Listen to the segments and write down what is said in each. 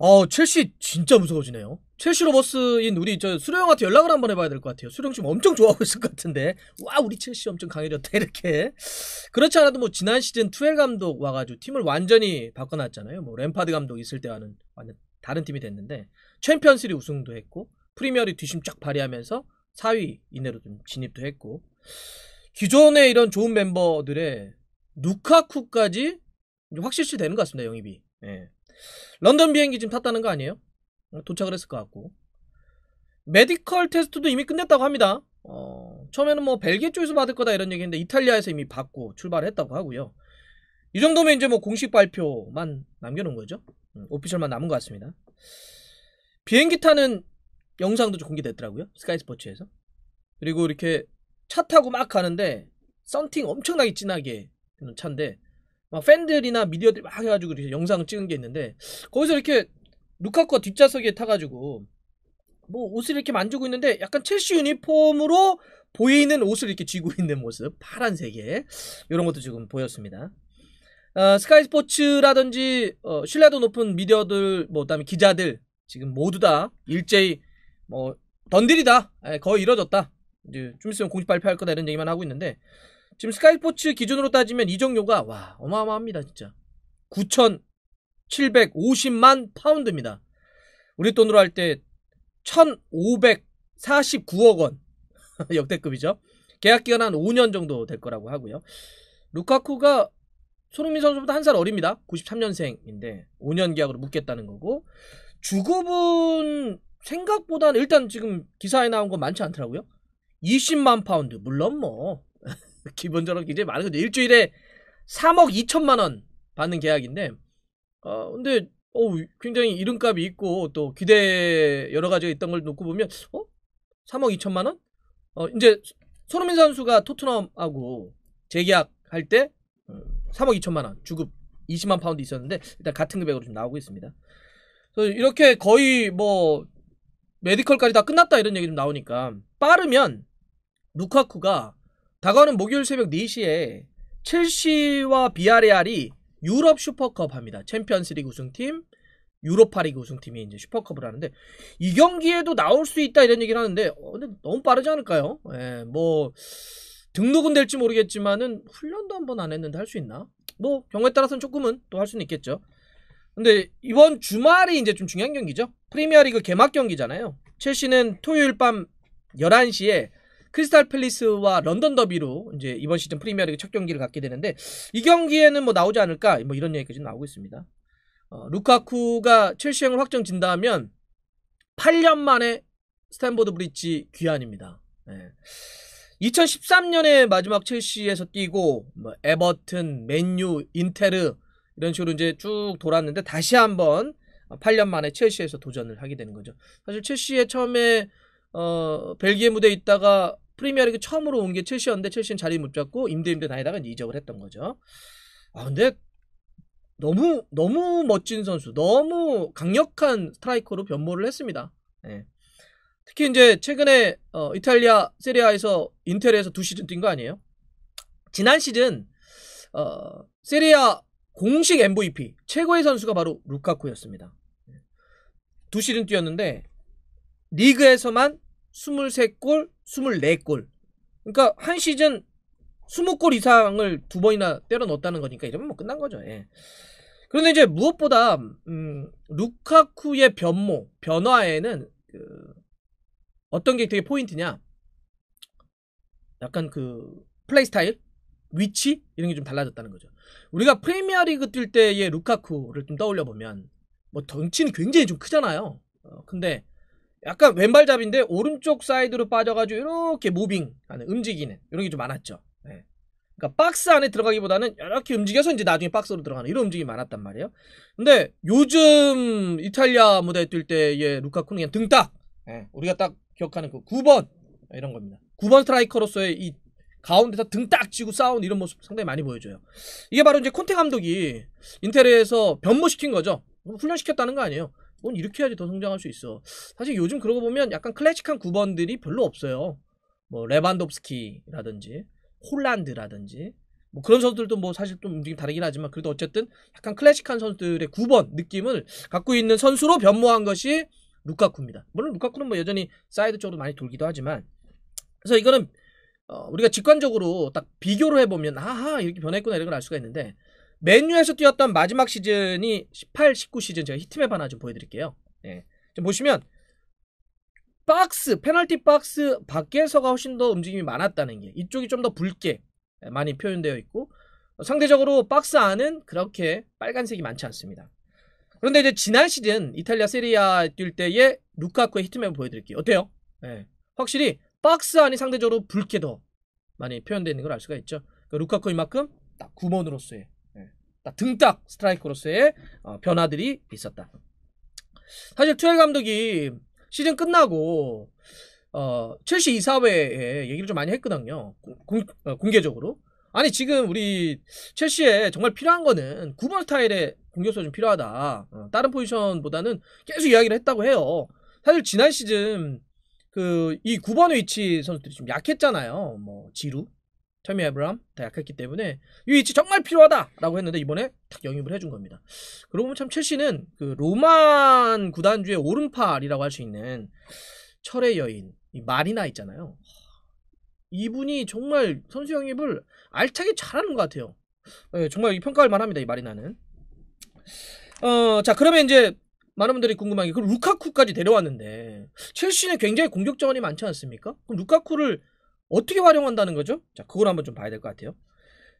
어, 첼시 진짜 무서워지네요. 첼시 로버스인 우리 저 수령한테 연락을 한번 해봐야 될 것 같아요. 수령 지금 엄청 좋아하고 있을 것 같은데, 와 우리 첼시 엄청 강해졌다 이렇게. 그렇지 않아도 뭐 지난 시즌 투엘 감독 와가지고 팀을 완전히 바꿔놨잖아요. 뭐 램파드 감독 있을 때와는 완전 다른 팀이 됐는데 챔피언스리 우승도 했고 프리미어리 뒤심 쫙 발휘하면서 4위 이내로 좀 진입도 했고 기존의 이런 좋은 멤버들의 누카쿠까지 확실시 되는 것 같습니다. 영입이. 예. 런던 비행기 지금 탔다는 거 아니에요? 도착을 했을 것 같고 메디컬 테스트도 이미 끝냈다고 합니다. 어, 처음에는 뭐 벨기에 쪽에서 받을 거다 이런 얘기했는데 이탈리아에서 이미 받고 출발했다고 을 하고요. 이 정도면 이제 뭐 공식 발표만 남겨놓은 거죠. 음, 오피셜만 남은 것 같습니다. 비행기 타는 영상도 공개됐더라고요. 스카이스포츠에서. 그리고 이렇게 차 타고 막 가는데 썬팅 엄청나게 진하게 되는 차인데 막 팬들이나 미디어들이 막 해가지고 이렇게 영상을 찍은 게 있는데 거기서 이렇게 루카쿠가 뒷좌석에 타가지고 뭐 옷을 이렇게 만지고 있는데 약간 첼시 유니폼으로 보이는 옷을 이렇게 쥐고 있는 모습 파란색에 이런 것도 지금 보였습니다. 어, 스카이 스포츠라든지 어, 신뢰도 높은 미디어들 뭐 그다음에 기자들 지금 모두 다 일제히 뭐 던들이다 아, 거의 이뤄졌다 이제 좀 있으면 공식 발표할 거다 이런 얘기만 하고 있는데 지금 스카이포츠 기준으로 따지면 이적료가 와 어마어마합니다 진짜 9,750만 파운드입니다. 우리 돈으로 할 때 1,549억 원 역대급이죠. 계약 기간 한 5년 정도 될 거라고 하고요. 루카쿠가 손흥민 선수보다 한 살 어립니다. 93년생인데 5년 계약으로 묶겠다는 거고 주급은 생각보다는 일단 지금 기사에 나온 건 많지 않더라고요. 20만 파운드 물론 뭐 기본 전업 굉장히 많은 거죠. 일주일에 3억 2천만 원 받는 계약인데, 어, 근데, 어 굉장히 이름값이 있고, 또 기대 여러 가지가 있던 걸 놓고 보면, 어? 3억 2천만 원? 어, 이제, 손흥민 선수가 토트넘하고 재계약할 때, 3억 어, 2천만 원, 주급 20만 파운드 있었는데, 일단 같은 금액으로 좀 나오고 있습니다. 그래서 이렇게 거의 뭐, 메디컬까지 다 끝났다 이런 얘기 좀 나오니까, 빠르면, 루카쿠가 다가오는 목요일 새벽 4시에 첼시와 비아레알이 유럽 슈퍼컵 합니다. 챔피언스리그 우승팀, 유로파리그 우승팀이 이제 슈퍼컵을 하는데 이 경기에도 나올 수 있다 이런 얘기를 하는데 어, 근데 너무 빠르지 않을까요? 예, 뭐 등록은 될지 모르겠지만은 훈련도 한 번 안 했는데 할 수 있나? 뭐 경우에 따라서는 조금은 또 할 수는 있겠죠. 근데 이번 주말이 이제 좀 중요한 경기죠. 프리미어리그 개막 경기잖아요. 첼시는 토요일 밤 11시에 크리스탈 팰리스와 런던 더비로 이제 이번 시즌 프리미어리그 첫 경기를 갖게 되는데 이 경기에는 뭐 나오지 않을까 뭐 이런 얘기까지 나오고 있습니다. 어, 루카쿠가 첼시행을 확정진다면 8년 만에 스탠보드 브릿지 귀환입니다. 네. 예. 2013년에 마지막 첼시에서 뛰고 뭐 에버튼, 맨유, 인테르 이런 식으로 이제 쭉 돌았는데 다시 한번 8년 만에 첼시에서 도전을 하게 되는 거죠. 사실 첼시에 처음에 어, 벨기에 무대에 있다가 프리미어리그 처음으로 온 게 첼시였는데 첼시는 자리 못 잡고 임대임대 다니다가 이적을 했던 거죠. 아 근데 너무 너무 멋진 선수, 너무 강력한 스트라이커로 변모를 했습니다. 네. 특히 이제 최근에 어, 이탈리아 세리아에서 인텔에서 두 시즌 뛴 거 아니에요? 지난 시즌 어, 세리아 공식 MVP 최고의 선수가 바로 루카쿠였습니다. 예. 두 시즌 뛰었는데 리그에서만 23골, 24골. 그러니까 한 시즌 20골 이상을 두 번이나 때려 넣었다는 거니까 이러면 뭐 끝난 거죠. 예. 그런데 이제 무엇보다 음, 루카쿠의 변모, 변화에는 그 어떤 게 되게 포인트냐? 약간 그 플레이 스타일, 위치 이런 게 좀 달라졌다는 거죠. 우리가 프리미어리그 뛸 때의 루카쿠를 좀 떠올려 보면 뭐 덩치는 굉장히 좀 크잖아요. 어, 근데 약간 왼발잡인데 오른쪽 사이드로 빠져가지고 이렇게 무빙하는 움직이는 이런 게 좀 많았죠. 네. 그러니까 박스 안에 들어가기보다는 이렇게 움직여서 이제 나중에 박스로 들어가는 이런 움직임이 많았단 말이에요. 근데 요즘 이탈리아 무대 뛸 때의 루카쿠는 그냥 등딱 네. 우리가 딱 기억하는 그 9번 이런 겁니다. 9번 스트라이커로서의 이 가운데서 등딱 쥐고 싸운 이런 모습 상당히 많이 보여줘요. 이게 바로 이제 콘테 감독이 인테르에서 변모시킨 거죠. 뭐 훈련시켰다는 거 아니에요. 넌 이렇게 해야지 더 성장할 수 있어. 사실 요즘 그러고 보면 약간 클래식한 9번들이 별로 없어요. 뭐레반도프스키라든지 홀란드라든지 뭐 그런 선수들도 뭐 사실 좀 움직임 다르긴 하지만 그래도 어쨌든 약간 클래식한 선수들의 9번 느낌을 갖고 있는 선수로 변모한 것이 루카쿠입니다. 물론 루카쿠는 뭐 여전히 사이드 쪽으로 많이 돌기도 하지만 그래서 이거는 어 우리가 직관적으로 딱 비교를 해보면 아하 이렇게 변했구나 이런 걸 알 수가 있는데 맨유에서 뛰었던 마지막 시즌이 18, 19 시즌 제가 히트맵 하나 좀 보여드릴게요. 예. 좀 보시면 박스, 페널티 박스 밖에서가 훨씬 더 움직임이 많았다는 게 이쪽이 좀 더 붉게 많이 표현되어 있고 상대적으로 박스 안은 그렇게 빨간색이 많지 않습니다. 그런데 이제 지난 시즌 이탈리아 세리아 뛸 때의 루카쿠의 히트맵을 보여드릴게요. 어때요? 예. 확실히 박스 안이 상대적으로 붉게 더 많이 표현되어 있는 걸 알 수가 있죠. 그러니까 루카쿠 이만큼 딱 구몬으로서의 그러니까 등딱 스트라이크로서의 어, 변화들이 있었다. 사실 투엘 감독이 시즌 끝나고 어, 첼시 이사회에 얘기를 좀 많이 했거든요. 공, 어, 공개적으로. 아니 지금 우리 첼시에 정말 필요한 거는 9번 타일의 공격수가 좀 필요하다. 어, 다른 포지션보다는 계속 이야기를 했다고 해요. 사실 지난 시즌 그이 9번 위치 선수들이 좀 약했잖아요. 뭐 지루, 샤미 아브람 다 약했기 때문에 이 위치 정말 필요하다라고 했는데 이번에 탁 영입을 해준 겁니다. 그러고 보면 참 첼시는 그 로만 구단주의 오른팔이라고 할 수 있는 철의 여인 이 마리나 있잖아요. 이분이 정말 선수 영입을 알차게 잘하는 것 같아요. 네, 정말 평가할 만합니다. 이 마리나는. 어, 자 그러면 이제 많은 분들이 궁금한 게그 루카쿠까지 데려왔는데 첼시는 굉장히 공격 자원이 많지 않습니까? 그럼 루카쿠를 어떻게 활용한다는 거죠? 자, 그걸 한번 좀 봐야 될 것 같아요.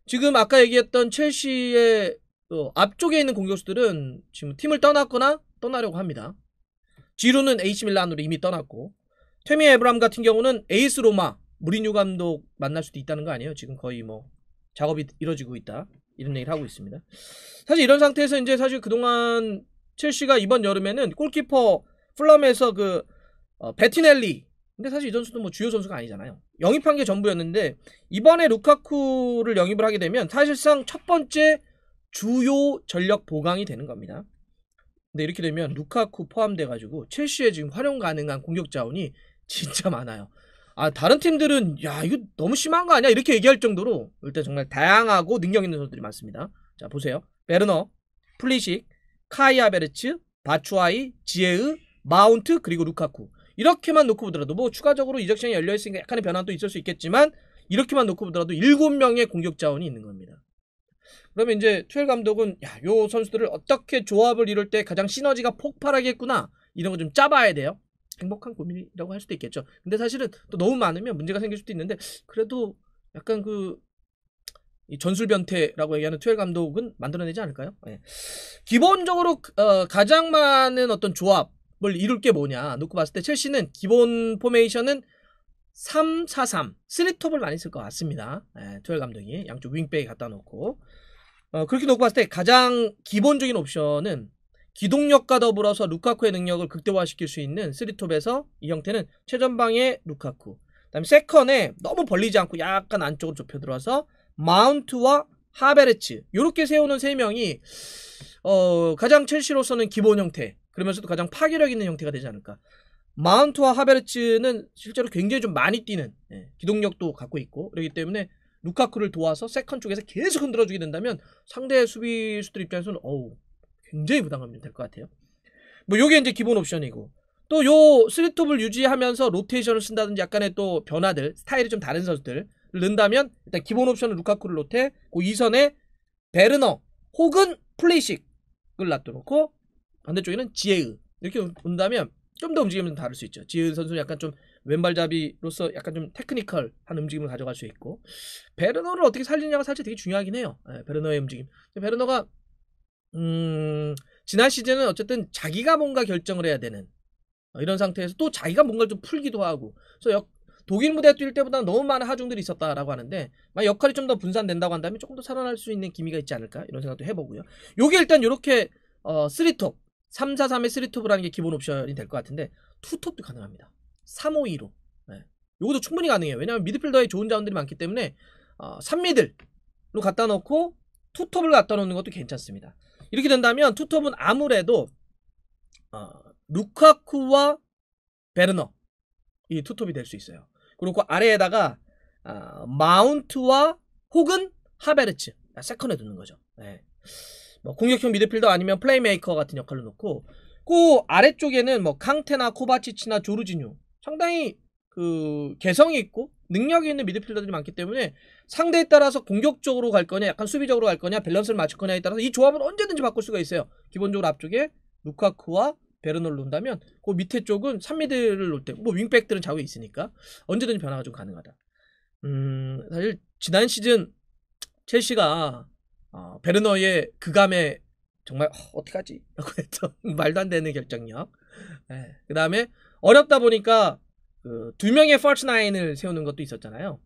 지금 아까 얘기했던 첼시의 어, 앞쪽에 있는 공격수들은 지금 팀을 떠났거나 떠나려고 합니다. 지루는 AC 밀란으로 이미 떠났고 테미 에브람 같은 경우는 에이스 로마 무리뉴 감독 만날 수도 있다는 거 아니에요? 지금 거의 뭐 작업이 이뤄지고 있다 이런 얘기를 하고 있습니다. 사실 이런 상태에서 이제 사실 그동안 첼시가 이번 여름에는 골키퍼 플럼에서 그 어, 베티넬리 근데 사실 이 선수도 뭐 주요 선수가 아니잖아요. 영입한 게 전부였는데 이번에 루카쿠를 영입을 하게 되면 사실상 첫 번째 주요 전력 보강이 되는 겁니다. 근데 이렇게 되면 루카쿠 포함돼 가지고 첼시에 지금 활용 가능한 공격 자원이 진짜 많아요. 아 다른 팀들은 야 이거 너무 심한 거 아니야 이렇게 얘기할 정도로 일단 정말 다양하고 능력 있는 선수들이 많습니다. 자 보세요. 베르너, 플리식, 카이아베르츠, 바추아이, 지에으, 마운트 그리고 루카쿠. 이렇게만 놓고 보더라도 뭐 추가적으로 이적시장이 열려있으니까 약간의 변화도 있을 수 있겠지만 이렇게만 놓고 보더라도 7명의 공격 자원이 있는 겁니다. 그러면 이제 투엘 감독은 야, 요 선수들을 어떻게 조합을 이룰 때 가장 시너지가 폭발하겠구나 이런 거 좀 짜봐야 돼요. 행복한 고민이라고 할 수도 있겠죠. 근데 사실은 또 너무 많으면 문제가 생길 수도 있는데 그래도 약간 그 전술 변태라고 얘기하는 투엘 감독은 만들어내지 않을까요? 네. 기본적으로 그, 어, 가장 많은 어떤 조합 이룰 게 뭐냐 놓고 봤을 때 첼시는 기본 포메이션은 3-4-3스리톱을 많이 쓸 것 같습니다. 예, 투엘 감독이 양쪽 윙백에 갖다 놓고 어, 그렇게 놓고 봤을 때 가장 기본적인 옵션은 기동력과 더불어서 루카쿠의 능력을 극대화시킬 수 있는 스리톱에서이 형태는 최전방의 루카쿠 그다음에 세컨에 너무 벌리지 않고 약간 안쪽으로 좁혀 들어서 마운트와 하베르츠 이렇게 세우는 세 명이 어, 가장 첼시로서는 기본 형태 그러면서도 가장 파괴력 있는 형태가 되지 않을까. 마운트와 하베르츠는 실제로 굉장히 좀 많이 뛰는 예, 기동력도 갖고 있고 그렇기 때문에 루카쿠를 도와서 세컨 쪽에서 계속 흔들어주게 된다면 상대 수비수들 입장에서는 어우 굉장히 부담감이 될 것 같아요. 뭐 요게 이제 기본 옵션이고 또 요 스리톱을 유지하면서 로테이션을 쓴다든지 약간의 또 변화들 스타일이 좀 다른 선수들을 넣는다면 일단 기본 옵션은 루카쿠를 로테 그 이선에 베르너 혹은 플레이식을 놔둬놓고 반대쪽에는 지혜의 이렇게 본다면 좀 더 움직임은 다를 수 있죠. 지혜의 선수는 약간 좀 왼발잡이로서 약간 좀 테크니컬한 움직임을 가져갈 수 있고 베르너를 어떻게 살리냐가 사실 되게 중요하긴 해요. 네, 베르너의 움직임. 베르너가 음, 지난 시즌은 어쨌든 자기가 뭔가 결정을 해야 되는 어, 이런 상태에서 또 자기가 뭔가를 좀 풀기도 하고 그래서 역, 독일 무대 뛸 때보다 너무 많은 하중들이 있었다라고 하는데 막 역할이 좀 더 분산된다고 한다면 조금 더 살아날 수 있는 기미가 있지 않을까 이런 생각도 해보고요. 요게 일단 요렇게 어, 쓰리톱 343에 3톱을라는게 기본 옵션이 될 것 같은데 2톱도 가능합니다. 352로. 네. 요것도 충분히 가능해요. 왜냐하면 미드필더에 좋은 자원들이 많기 때문에 어, 3미들로 갖다 놓고 2톱을 갖다 놓는 것도 괜찮습니다. 이렇게 된다면 2톱은 아무래도 어, 루카쿠와 베르너 이2톱이될 수 있어요. 그리고 아래에다가 어, 마운트와 혹은 하베르츠 아, 세컨에 두는 거죠. 네. 뭐 공격형 미드필더 아니면 플레이메이커 같은 역할을 놓고 그 아래쪽에는 뭐 캉테나 코바치치나 조르지뉴 상당히 그 개성이 있고 능력이 있는 미드필더들이 많기 때문에 상대에 따라서 공격적으로 갈 거냐 약간 수비적으로 갈 거냐 밸런스를 맞출 거냐에 따라서 이조합은 언제든지 바꿀 수가 있어요. 기본적으로 앞쪽에 루카쿠와 베르노를 놓는다면 그 밑에 쪽은 3미드를 놓을 때뭐 윙백들은 좌우에 있으니까 언제든지 변화가 좀 가능하다. 음 사실 지난 시즌 첼시가 어, 베르너의 그감에 정말 어, 어떡하지? 라고 했던 말도 안 되는 결정력. 네. 예. 그 다음에 어렵다 보니까 그 두 명의 퍼스 나인을 세우는 것도 있었잖아요.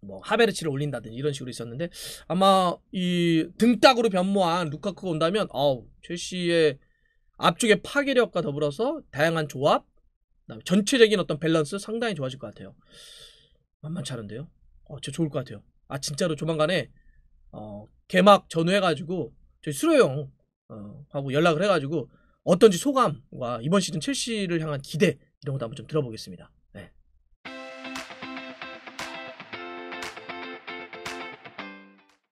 뭐 하베르치를 올린다든지 이런 식으로 있었는데 아마 이 등딱으로 변모한 루카크가 온다면 어우 첼시의 앞쪽의 파괴력과 더불어서 다양한 조합, 전체적인 어떤 밸런스 상당히 좋아질 것 같아요. 만만치 않은데요? 어, 저 좋을 것 같아요. 아 진짜로 조만간에 어, 개막 전후해가지고 저희 수로형 어, 하고 연락을 해가지고 어떤지 소감과 이번 시즌 첼시를 향한 기대 이런 것도 한번 좀 들어보겠습니다.